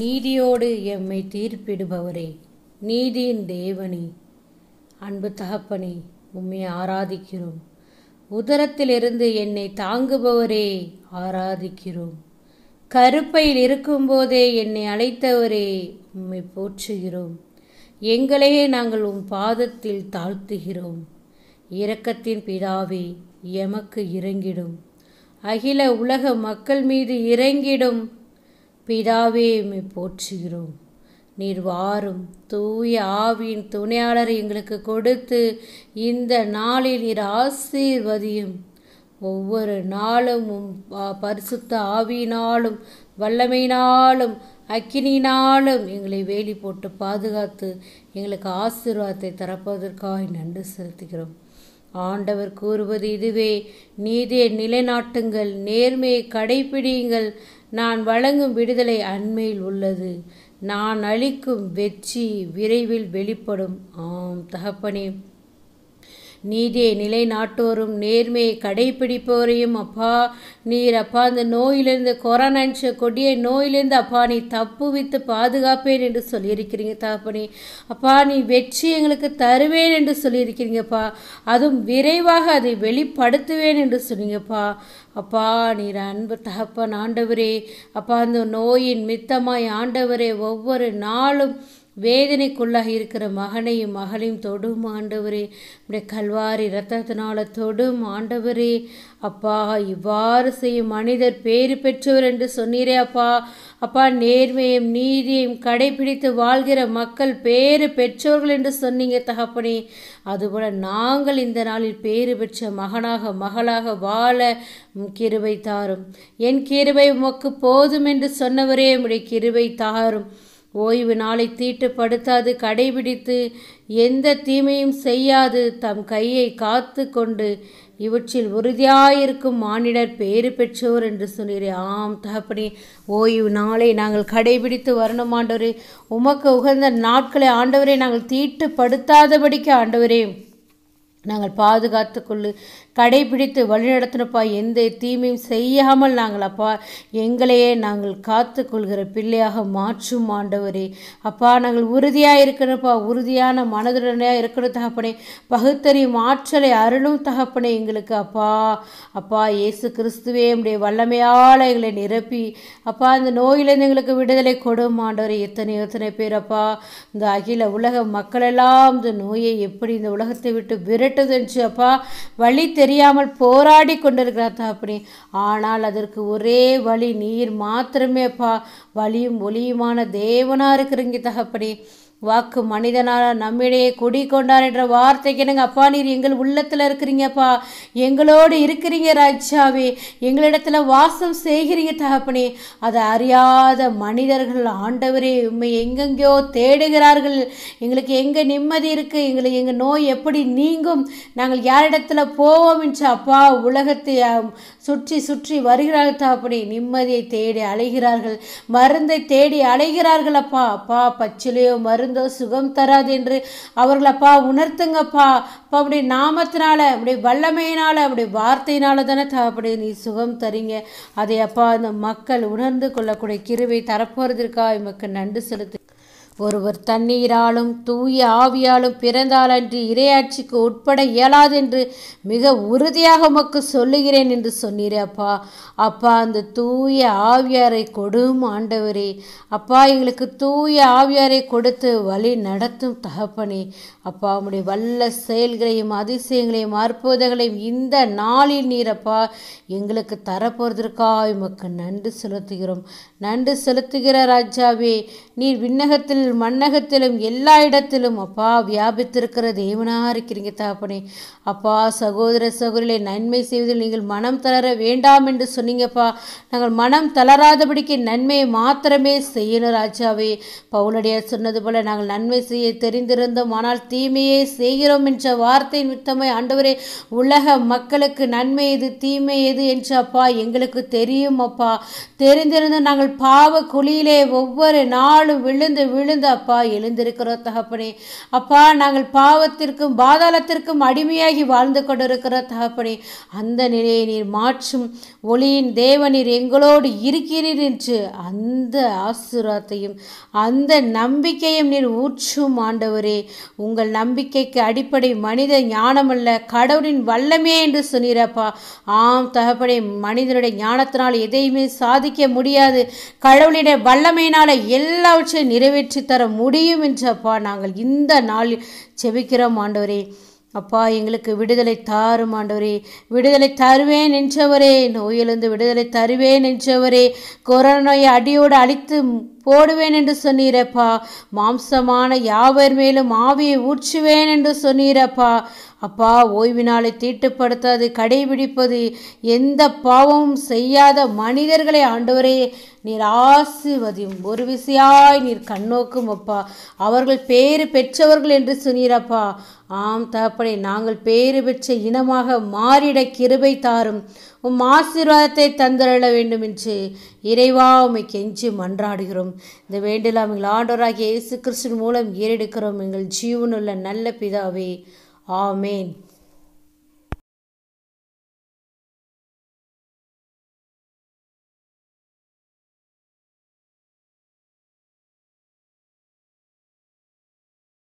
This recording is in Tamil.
நீதியோடு எம்மை தீர்ப்பிடுபவரே நீதியின் தேவனே அன்பு தகப்பனே உம்மை ஆராதிக்கிறோம் உதரத்திலிருந்து என்னை தாங்குபவரே ஆராதிக்கிறோம் கருப்பையில் இருக்கும்போதே என்னை அழைத்தவரே உம்மை போற்றுகிறோம் எங்களையே நாங்கள் உம் பாதத்தில் தாழ்த்துகிறோம் இரக்கத்தின் பிதாவே எமக்கு இறங்கிடும் அகில உலக மக்கள் மீது இறங்கிடும் பிதாவே போற்றுகிறோம் நீர் வாரும் தூய ஆவியின் துணையாளர் எங்களுக்கு கொடுத்து இந்த நாளில் நீர் ஆசீர்வதியும் ஒவ்வொரு நாளும் பரிசுத்த ஆவியினாலும் வல்லமையினாலும் அக்கினினாலும் எங்களை வேலி போட்டு பாதுகாத்து எங்களுக்கு ஆசீர்வாதத்தை தரப்பதற்காக நன்றி செலுத்துகிறோம் ஆண்டவர் கூறுவது இதுவே நீதியை நிலைநாட்டுங்கள் நேர்மையை கடைபிடியுங்கள் நான் வழங்கும் விடுதலை அண்மையில் உள்ளது நான் அளிக்கும் வெற்றி விரைவில் வெளிப்படும் ஆம் தகப்பனே நீதியை நிலைநாட்டோரும் நேர்மையை கடைபிடிப்போரையும் அப்பா நீர் அப்பா அந்த நோயிலிருந்து கொரோனான்ச்சு கொடிய நோயிலிருந்து அப்பா நீ தப்பு வித்து பாதுகாப்பேன் என்று சொல்லியிருக்கிறீங்க தகப்பனே அப்பா நீ வெற்றி எங்களுக்கு தருவேன் என்று சொல்லியிருக்கிறீங்கப்பா அதுவும் விரைவாக அதை வெளிப்படுத்துவேன் என்று சொன்னீங்கப்பா அப்பா நீர் அன்பு தகப்பன் ஆண்டவரே அப்பா அந்த நோயின் மித்தமாய் ஆண்டவரே ஒவ்வொரு நாளும் வேதனைக்குள்ளாக இருக்கிற மகனையும் மகளையும் தொடும் ஆண்டவரே நம்முடைய கல்வாரி ரத்தத்தினால தொடும் ஆண்டவரே அப்பா இவ்வாறு செய்யும் மனிதர் பேறு பெற்றவர் என்று சொன்னீரே அப்பா அப்பா நேர்மையும் நீதியையும் கடைபிடித்து வாழ்கிற மக்கள் பேறு பெற்றவர்கள் என்று சொன்னீங்க தகப்பனே அதுபோல நாங்கள் இந்த நாளில் பேறு பெற்ற மகனாக மகளாக வாழ கிருபை தாரும் என் கிருபை உமக்கு போதும் என்று சொன்னவரே உடைய கிருபை தாரும் ஓய்வு நாளை தீட்டுப்படுத்தாது கடைபிடித்து எந்த தீமையும் செய்யாது தம் கையை காத்து கொண்டு இவற்றில் உறுதியாயிருக்கும் மானிடர் பேறு பெற்றோர் என்று சொன்னீரே ஆம் தகப்பனே ஓய்வு நாளை நாங்கள் கடைபிடித்து வரணும் ஆண்டவரே உமக்கு உகந்த நாட்களை ஆண்டவரே நாங்கள் தீட்டுப்படுத்தாதபடிக்கு ஆண்டவரே நாங்கள் பாதுகாத்து கொள்ளு கடைபிடித்து வழிநடத்தினப்பா எந்த தீமையும் செய்யாமல் நாங்கள் அப்பா எங்களையே நாங்கள் காத்து கொள்கிற பிள்ளையாக மாற்றும் ஆண்டவரே அப்பா நாங்கள் உறுதியாக இருக்கணும்ப்பா உறுதியான மனதுடனையாக இருக்கணும் தகப்பனே பகுத்தறியும் ஆற்றலை அருளும் தகப்பனே எங்களுக்கு அப்பா அப்பா இயேசு கிறிஸ்துவே உடைய வல்லமையால் எங்களை நிரப்பி அப்பா இந்த நோயிலிருந்து எங்களுக்கு விடுதலை கொடும் ஆண்டவரே எத்தனை எத்தனை பேர் அப்பா இந்த அகில உலக மக்களெல்லாம் இந்த நோயை எப்படி இந்த உலகத்தை விட்டு விரட்டுது அப்பா வழி தெரியாமல் போராடி கொண்டிருக்கிறார் தகப்பனே ஆனால் அதற்கு ஒரே வழி நீர் மாத்திரமே பா வழியும் ஒளியுமான தேவனாக இருக்கிறீங்க தகப்படி வாக்கு மனிதனால் நம்மிடையே குடி கொண்டார் என்ற வார்த்தைக்கு என்னங்க அப்பா நீர் எங்கள் உள்ளத்தில் இருக்கிறீங்கப்பா எங்களோடு இருக்கிறீங்க ராஜாவே எங்களிடத்தில் வாசம் செய்கிறீங்க தகப்பனே அதை அறியாத மனிதர்கள் ஆண்டவரே உண்மை எங்கெங்கேயோ தேடுகிறார்கள் எங்களுக்கு எங்கே நிம்மதி இருக்குது எங்களுக்கு எங்கள் நோய் எப்படி நீங்கும் நாங்கள் யாரிடத்தில் போவோம் என்று அப்பா உலகத்தை சுற்றி சுற்றி வருகிறார்கள் தகப்பனே நிம்மதியை தேடி அழைகிறார்கள் மருந்தை தேடி அலைகிறார்களப்பா அப்பா பச்சிலையோ மருந்தோ சுகம் தராது என்று அவர்களப்பா உணர்த்துங்கப்பா அப்பா அப்படி நாமத்தினால அப்படி வல்லமையினால் அப்படி வார்த்தையினால தானே அப்படி நீ சுகம் தரீங்க அதை அப்பா அந்த மக்கள் உணர்ந்து கொள்ளக்கூடிய கிருவை தரப்போகிறதுக்கா இவக்கு நண்டு செலுத்து ஒருவர் தண்ணீராலும் தூய ஆவியாலும் பிறந்தாலன்றி இரையாட்சிக்கு உட்பட இயலாது என்று மிக உறுதியாக உமக்கு சொல்லுகிறேன் என்று சொன்னீரே அப்பா அப்பா அந்த தூய ஆவியாரை கொடும் ஆண்டவரே அப்பா எங்களுக்கு தூய ஆவியாரை கொடுத்து வழி நடத்தும் தகப்பனே அப்பா உடைய வல்ல செயல்களையும் அதிசயங்களையும் அற்புதங்களையும் இந்த நாளில் நீரப்பா எங்களுக்கு தரப்போறதற்காக உமக்கு நன்றி செலுத்துகிறோம் நன்றி செலுத்துகிற ராஜாவே நீர் விண்ணகத்தில் மண்ணகத்திலும் எல்லா இடத்திலும் அப்பா வியாபித்திருக்கிற தேவனாக இருக்கிறீங்க தாப்பனே அப்பா சகோதர சகோதரிகளை நன்மை செய்வதில் நீங்கள் மனம் தளர வேண்டாம் என்று சொன்னீங்கப்பா நாங்கள் மனம் தளராதபடிக்கு நன்மையை மாத்திரமே செய்யணும் ராஜாவே பவுலடியார் சொன்னது போல நாங்கள் நன்மை செய்ய தெரிந்திருந்தோம் ஆனால் தீமையே செய்கிறோம் என்ற வார்த்தை நிமித்தமே ஆண்டவரே உலக மக்களுக்கு நன்மை எது தீமை எது என்று அப்பா எங்களுக்கு தெரியும் அப்பா தெரிந்திருந்து நாங்கள் பாவ குழியிலே ஒவ்வொரு நாளும் விழுந்து விழுந்து எழுந்து அப்பா எழுந்திருக்கிறோம் தகப்பனே அப்பா நாங்கள் பாவத்திற்கும் பாதாளத்திற்கும் அடிமையாகி வாழ்ந்து கொண்டிருக்கிற தகப்பனே அந்த நிலையை நீர் மாற்றும் ஒளியின் தேவனீர் எங்களோடு இருக்கிறீர் என்று அந்த ஆசீர்வாதத்தையும் அந்த நம்பிக்கையும் நீர் ஊற்றும் ஆண்டவரே உங்கள் நம்பிக்கைக்கு அடிப்படை மனித ஞானமல்ல கடவுளின் வல்லமே என்று சொன்னீரப்பா ஆம் தகப்படை மனிதனுடைய ஞானத்தினால் எதையுமே சாதிக்க முடியாது கடவுளிட வல்லமையினால எல்லாவற்றையும் நிறைவேற்றி தர முடியும் என்று அப்பா நாங்கள் இந்த நாளில் செபிக்கிறோம் ஆண்டவரே அப்பா எங்களுக்கு விடுதலை தாரும் ஆண்டவரே விடுதலை தருவேன் என்றவரே நோயிலிருந்து விடுதலை தருவேன் என்றவரே கொரோனா நோயை அடியோடு அழித்து போடுவேன் என்று சொன்னீரப்பா மாம்சமான யாவர் மேலும் ஆவியை ஊற்றுவேன் என்று சொன்னீரப்பா அப்பா ஓய்வினாலை தீட்டுப்படுத்தாது கடைபிடிப்பது எந்த பாவமும் செய்யாத மனிதர்களை ஆண்டவரே நீர் ஆசிர்வதியும் ஒரு விசையாய் நீர் கண்ணோக்கும் அப்பா அவர்கள் பேறு பெற்றவர்கள் என்று சொன்னீரப்பா ஆம் தகப்படை நாங்கள் பேறு பெற்ற இனமாக மாறிட கிருபை தாரும் உம் ஆசீர்வாதத்தை தந்தரள வேண்டும் என்று இறைவா உமை கெஞ்சி மன்றாடுகிறோம் இந்த வேண்டலாம் எங்கள் ஆண்டோராகிய இயேசு கிறிஸ்தின் மூலம் ஏறெடுக்கிறோம் எங்கள் ஜீவனுள்ள நல்ல பிதாவே ஆமேன்